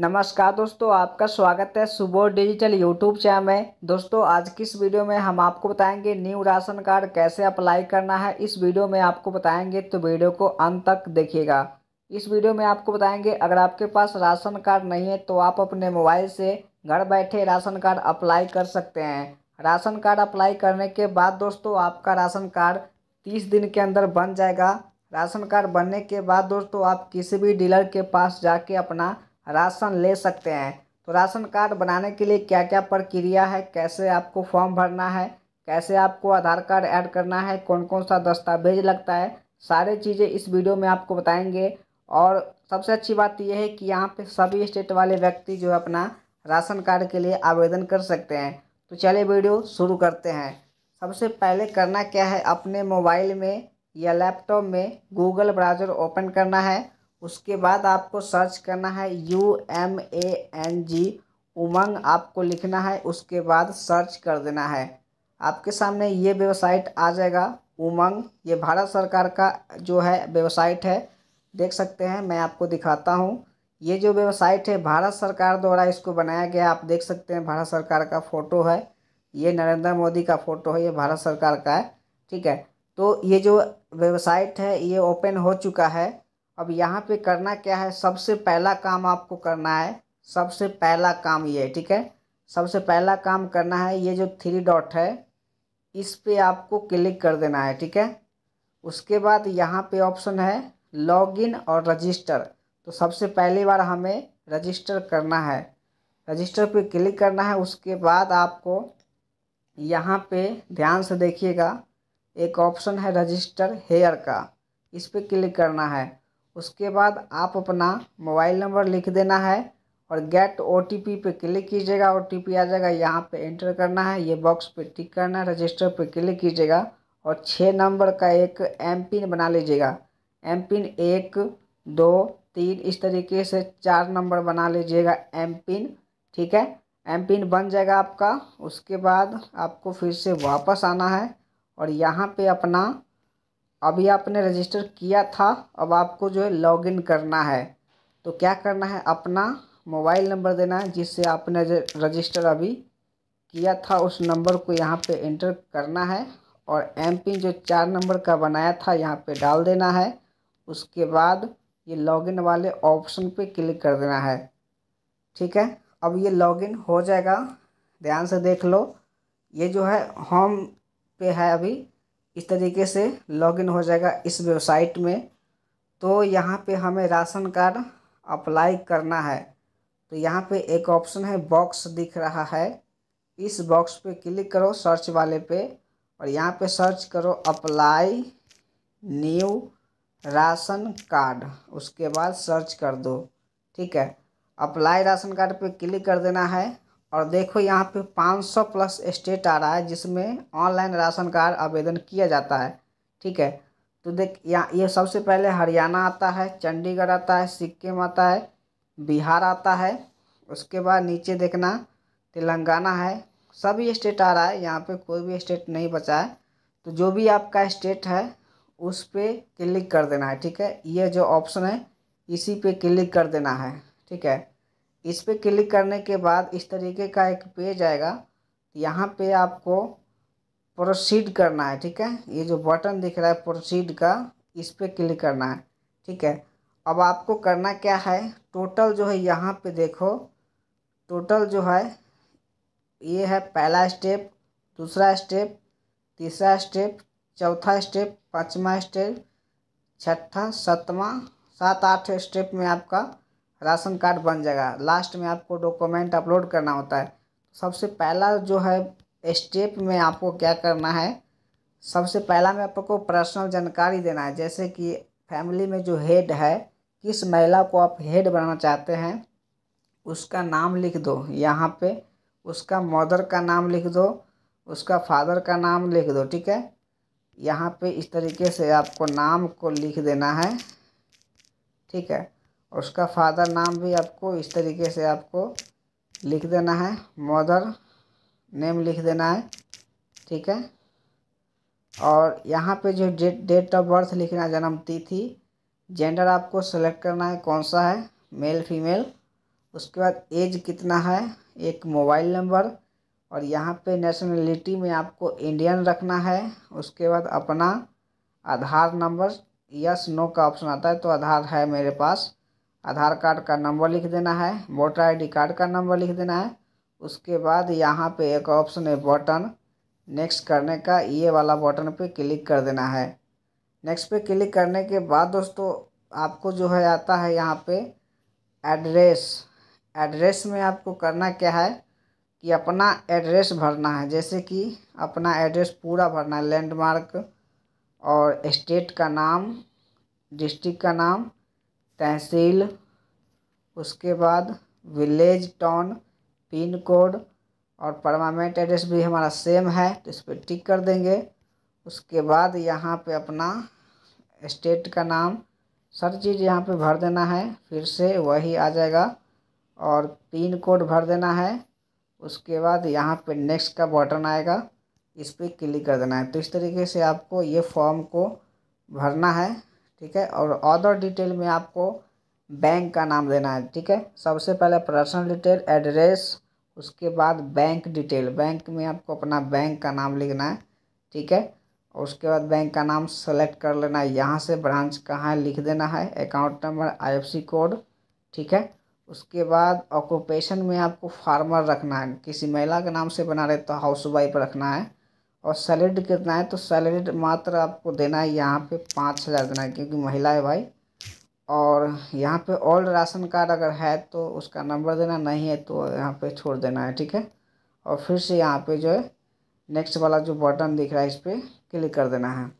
नमस्कार दोस्तों आपका स्वागत है सुबह डिजिटल यूट्यूब चैनल में दोस्तों आज की इस वीडियो में हम आपको बताएंगे न्यू राशन कार्ड कैसे अप्लाई करना है इस वीडियो में आपको बताएंगे तो वीडियो को अंत तक देखिएगा इस वीडियो में आपको बताएंगे अगर आपके पास राशन कार्ड नहीं है तो आप अपने मोबाइल से घर बैठे राशन कार्ड अप्लाई कर सकते हैं राशन कार्ड अप्लाई करने के बाद दोस्तों आपका राशन कार्ड तीस दिन के अंदर बन जाएगा राशन कार्ड बनने के बाद दोस्तों आप किसी भी डीलर के पास जाके अपना राशन ले सकते हैं तो राशन कार्ड बनाने के लिए क्या क्या प्रक्रिया है कैसे आपको फॉर्म भरना है कैसे आपको आधार कार्ड ऐड करना है कौन कौन सा दस्तावेज लगता है सारे चीज़ें इस वीडियो में आपको बताएंगे और सबसे अच्छी बात यह है कि यहाँ पे सभी स्टेट वाले व्यक्ति जो अपना राशन कार्ड के लिए आवेदन कर सकते हैं तो चलिए वीडियो शुरू करते हैं सबसे पहले करना क्या है अपने मोबाइल में या लैपटॉप में गूगल ब्राउज़र ओपन करना है उसके बाद आपको सर्च करना है U M A N G Umang आपको लिखना है उसके बाद सर्च कर देना है आपके सामने ये वेबसाइट आ जाएगा उमंग ये भारत सरकार का जो है वेबसाइट है देख सकते हैं मैं आपको दिखाता हूँ ये जो वेबसाइट है भारत सरकार द्वारा इसको बनाया गया आप देख सकते हैं भारत सरकार का फ़ोटो है ये नरेंद्र मोदी का फ़ोटो है ये भारत सरकार का है ठीक है तो ये जो वेबसाइट है ये ओपन हो चुका है अब यहाँ पे करना क्या है सबसे पहला काम आपको करना है सबसे पहला काम ये है ठीक है सबसे पहला काम करना है ये जो थ्री डॉट है इस पर आपको क्लिक कर देना है ठीक है उसके बाद यहाँ पे ऑप्शन है लॉगिन और रजिस्टर तो सबसे पहली बार हमें रजिस्टर करना है रजिस्टर पे क्लिक करना है उसके बाद आपको यहाँ पे ध्यान से देखिएगा एक ऑप्शन है रजिस्टर हेयर का इस पर क्लिक करना है उसके बाद आप अपना मोबाइल नंबर लिख देना है और गेट ओ टी पी पे क्लिक कीजिएगा ओ टी पी आ जाएगा यहाँ पे एंटर करना है ये बॉक्स पे टिक करना है रजिस्टर पे क्लिक कीजिएगा और छः नंबर का एक एम पिन बना लीजिएगा एम पिन एक दो तीन इस तरीके से चार नंबर बना लीजिएगा एम पिन ठीक है एम पिन बन जाएगा आपका उसके बाद आपको फिर से वापस आना है और यहाँ पे अपना अभी आपने रजिस्टर किया था अब आपको जो है लॉगिन करना है तो क्या करना है अपना मोबाइल नंबर देना है जिससे आपने रजिस्टर अभी किया था उस नंबर को यहाँ पे एंटर करना है और एम पिन जो चार नंबर का बनाया था यहाँ पे डाल देना है उसके बाद ये लॉगिन वाले ऑप्शन पे क्लिक कर देना है ठीक है अब ये लॉगिन हो जाएगा ध्यान से देख लो ये जो है होम पे है अभी इस तरीके से लॉगिन हो जाएगा इस वेबसाइट में तो यहाँ पे हमें राशन कार्ड अप्लाई करना है तो यहाँ पे एक ऑप्शन है बॉक्स दिख रहा है इस बॉक्स पे क्लिक करो सर्च वाले पे और यहाँ पे सर्च करो अप्लाई न्यू राशन कार्ड उसके बाद सर्च कर दो ठीक है अप्लाई राशन कार्ड पे क्लिक कर देना है और देखो यहाँ पे 500 प्लस स्टेट आ रहा है जिसमें ऑनलाइन राशन कार्ड आवेदन किया जाता है ठीक है तो देख यहाँ ये सबसे पहले हरियाणा आता है चंडीगढ़ आता है सिक्किम आता है बिहार आता है उसके बाद नीचे देखना तेलंगाना है सभी स्टेट आ रहा है यहाँ पे कोई भी स्टेट नहीं बचा है तो जो भी आपका स्टेट है उस पर क्लिक कर देना है ठीक है ये जो ऑप्शन है इसी पर क्लिक कर देना है ठीक है इस पर क्लिक करने के बाद इस तरीके का एक पेज आएगा यहाँ पे आपको प्रोसीड करना है ठीक है ये जो बटन दिख रहा है प्रोसीड का इस पर क्लिक करना है ठीक है अब आपको करना क्या है टोटल जो है यहाँ पे देखो टोटल जो है ये है पहला स्टेप दूसरा स्टेप तीसरा स्टेप चौथा स्टेप पाँचवा स्टेप छठा सतवा सात आठ स्टेप में आपका राशन कार्ड बन जाएगा लास्ट में आपको डॉक्यूमेंट अपलोड करना होता है सबसे पहला जो है स्टेप में आपको क्या करना है सबसे पहला में आपको पर्सनल जानकारी देना है जैसे कि फैमिली में जो हेड है किस महिला को आप हेड बनाना चाहते हैं उसका नाम लिख दो यहाँ पे उसका मदर का नाम लिख दो उसका फादर का नाम लिख दो ठीक है यहाँ पे इस तरीके से आपको नाम को लिख देना है ठीक है उसका फादर नाम भी आपको इस तरीके से आपको लिख देना है मदर नेम लिख देना है ठीक है और यहाँ पे जो डेट डेट ऑफ बर्थ लिखना है जन्म तिथि जेंडर आपको सेलेक्ट करना है कौन सा है मेल फीमेल उसके बाद एज कितना है एक मोबाइल नंबर और यहाँ पे नेशनलिटी में आपको इंडियन रखना है उसके बाद अपना आधार नंबर यस नो का ऑप्शन आता है तो आधार है मेरे पास आधार कार्ड का नंबर लिख देना है वोटर आईडी कार्ड का नंबर लिख देना है उसके बाद यहाँ पे एक ऑप्शन है बटन नेक्स्ट करने का ये वाला बटन पे क्लिक कर देना है नेक्स्ट पे क्लिक करने के बाद दोस्तों आपको जो है आता है यहाँ पे एड्रेस एड्रेस में आपको करना क्या है कि अपना एड्रेस भरना है जैसे कि अपना एड्रेस पूरा भरना है लैंडमार्क और स्टेट का नाम डिस्ट्रिक्ट का नाम तहसील उसके बाद विलेज टाउन पिन कोड और परमानेंट एड्रेस भी हमारा सेम है तो इस पर टिक कर देंगे उसके बाद यहाँ पे अपना स्टेट का नाम सर चीज़ यहाँ पे भर देना है फिर से वही आ जाएगा और पिन कोड भर देना है उसके बाद यहाँ पे नेक्स्ट का बटन आएगा इस पर क्लिक कर देना है तो इस तरीके से आपको ये फॉर्म को भरना है ठीक है और अदर डिटेल में आपको बैंक का नाम देना है ठीक है सबसे पहले पर्सनल डिटेल एड्रेस उसके बाद बैंक डिटेल बैंक में आपको अपना बैंक का नाम लिखना है ठीक है और उसके बाद बैंक का नाम सेलेक्ट कर लेना है यहाँ से ब्रांच कहाँ लिख देना है अकाउंट नंबर आईएफसी कोड ठीक है उसके बाद ऑक्यूपेशन में आपको फार्मर रखना है किसी महिला के नाम से बना रहे तो हाउस वाइफ रखना है और सैलरी कितना है तो सैलरी मात्र आपको देना है यहाँ पे पाँच हज़ार देना है क्योंकि महिला है भाई और यहाँ पे ओल्ड राशन कार्ड अगर है तो उसका नंबर देना नहीं है तो यहाँ पे छोड़ देना है ठीक है और फिर से यहाँ पे जो है नेक्स्ट वाला जो बटन दिख रहा है इस पर क्लिक कर देना है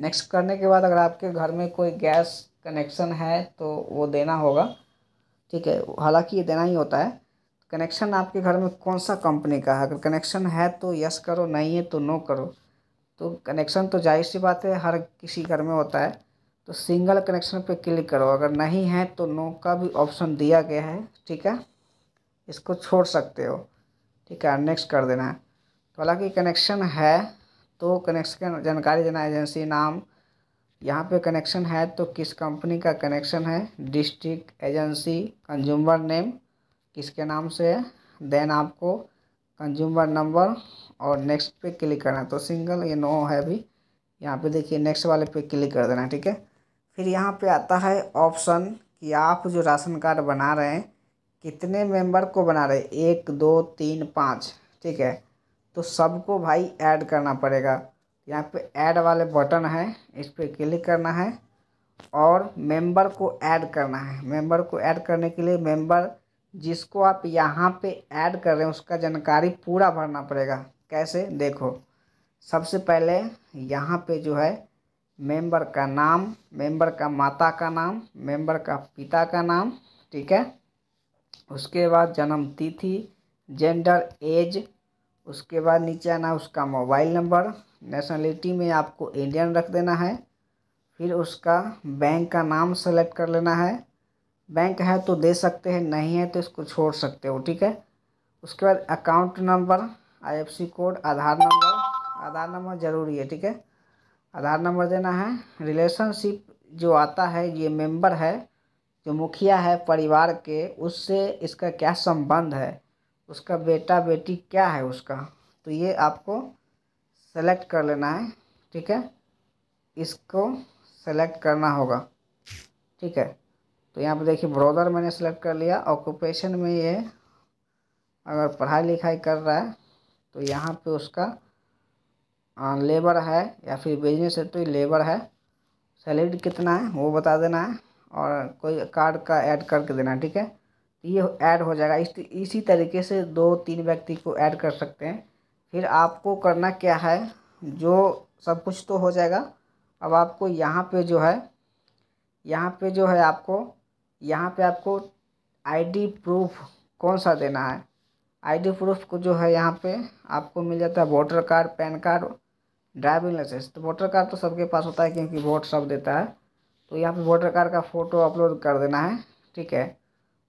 नेक्स्ट करने के बाद अगर आपके घर में कोई गैस कनेक्शन है तो वो देना होगा ठीक है हालाँकि ये देना ही होता है कनेक्शन आपके घर में कौन सा कंपनी का है अगर कनेक्शन है तो यस करो नहीं है तो नो करो तो कनेक्शन तो जाहिर सी बात है हर किसी घर में होता है तो सिंगल कनेक्शन पे क्लिक करो अगर नहीं है तो नो का भी ऑप्शन दिया गया है ठीक है इसको छोड़ सकते हो ठीक है नेक्स्ट कर देना है तो हालाँकि कनेक्शन है तो कनेक्शन जानकारी देना एजेंसी नाम यहाँ पे कनेक्शन है तो किस कंपनी का कनेक्शन है डिस्ट्रिक्ट एजेंसी कंज्यूमर नेम किसके नाम से है देन आपको कंज्यूमर नंबर और नेक्स्ट पे क्लिक करना है तो सिंगल ये नो है अभी यहाँ पे देखिए नेक्स्ट वाले पे क्लिक कर देना ठीक है फिर यहाँ पे आता है ऑप्शन कि आप जो राशन कार्ड बना रहे हैं कितने मेंबर को बना रहे हैं एक दो तीन पाँच ठीक है तो सबको भाई ऐड करना पड़ेगा यहाँ पे ऐड वाले बटन है इस पर क्लिक करना है और मेंबर को ऐड करना है मेंबर को ऐड करने के लिए मेंबर जिसको आप यहाँ पे ऐड कर रहे हैं उसका जानकारी पूरा भरना पड़ेगा कैसे देखो सबसे पहले यहाँ पे जो है मेंबर का नाम मेंबर का माता का नाम मेंबर का पिता का नाम ठीक है उसके बाद जन्म तिथि जेंडर एज उसके बाद नीचे आना उसका मोबाइल नंबर नेशनलिटी में आपको इंडियन रख देना है फिर उसका बैंक का नाम सेलेक्ट कर लेना है बैंक है तो दे सकते हैं नहीं है तो इसको छोड़ सकते हो ठीक है उसके बाद account number IFSC code Aadhaar number Aadhaar number ज़रूरी है ठीक है आधार नंबर देना है रिलेशनशिप जो आता है ये मेंबर है जो मुखिया है परिवार के उससे इसका क्या संबंध है उसका बेटा बेटी क्या है उसका तो ये आपको सेलेक्ट कर लेना है ठीक है इसको सेलेक्ट करना होगा ठीक है तो यहाँ पर देखिए ब्रदर मैंने सेलेक्ट कर लिया ऑक्यूपेशन में ये अगर पढ़ाई लिखाई कर रहा है तो यहाँ पे उसका लेबर है या फिर बिजनेस है तो लेबर है सैलरी कितना है वो बता देना है और कोई कार्ड का ऐड करके देना ठीक है तो ये ऐड हो जाएगा इस इसी तरीके से दो तीन व्यक्ति को ऐड कर सकते हैं फिर आपको करना क्या है जो सब कुछ तो हो जाएगा अब आपको यहाँ पे जो है यहाँ पे जो है आपको यहाँ पे आपको आईडी प्रूफ कौन सा देना है आईडी प्रूफ को जो है यहाँ पे आपको मिल जाता है voter card PAN card driving licence तो वोटर कार्ड तो सबके पास होता है क्योंकि वोट सब देता है तो यहाँ पे वोटर कार्ड का फ़ोटो अपलोड कर देना है ठीक है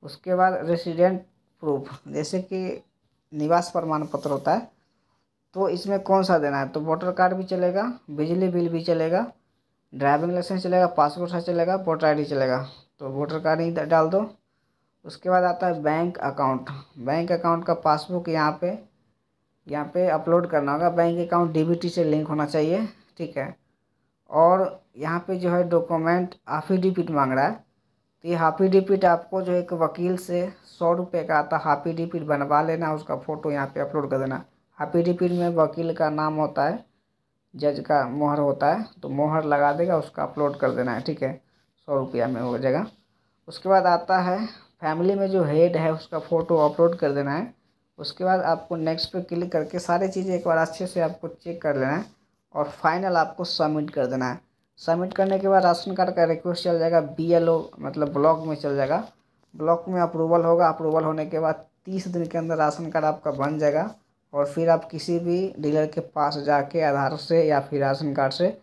उसके बाद रेसिडेंट प्रूफ जैसे कि निवास प्रमाण पत्र होता है तो इसमें कौन सा देना है तो वोटर कार्ड भी चलेगा बिजली बिल भी चलेगा ड्राइविंग लाइसेंस चलेगा पासपोर्ट साइज चलेगा वोटर आई चलेगा तो वोटर कार्ड ही डाल दो उसके बाद आता है बैंक अकाउंट बैंक अकाउंट का पासबुक यहाँ पे यहाँ पे अपलोड करना होगा बैंक अकाउंट डीबीटी से लिंक होना चाहिए ठीक है और यहाँ पे जो है डॉक्यूमेंट डिपिट मांग रहा है तो ये डिपिट आपको जो एक वकील से सौ रुपये का आता है डिपिट बनवा लेना उसका फ़ोटो यहाँ पर अपलोड कर देना डिपिट में वकील का नाम होता है जज का मोहर होता है तो मोहर लगा देगा उसका अपलोड कर देना है ठीक है सौ रुपया में हो जाएगा उसके बाद आता है फैमिली में जो हेड है उसका फ़ोटो अपलोड कर देना है उसके बाद आपको नेक्स्ट पे क्लिक करके सारी चीज़ें एक बार अच्छे से आपको चेक कर लेना है और फाइनल आपको सबमिट कर देना है सबमिट करने के बाद राशन कार्ड का रिक्वेस्ट चल जाएगा बी मतलब ब्लॉक में चल जाएगा ब्लॉक में अप्रूवल होगा अप्रूवल होने के बाद तीस दिन के अंदर राशन कार्ड आपका बन जाएगा और फिर आप किसी भी डीलर के पास जाके आधार से या फिर राशन कार्ड से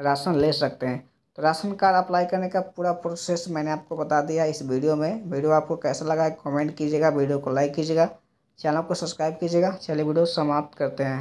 राशन ले सकते हैं तो राशन कार्ड अप्लाई करने का पूरा प्रोसेस मैंने आपको बता दिया इस वीडियो में वीडियो आपको कैसा लगा कमेंट कीजिएगा वीडियो को लाइक कीजिएगा चैनल को सब्सक्राइब कीजिएगा चलिए वीडियो समाप्त करते हैं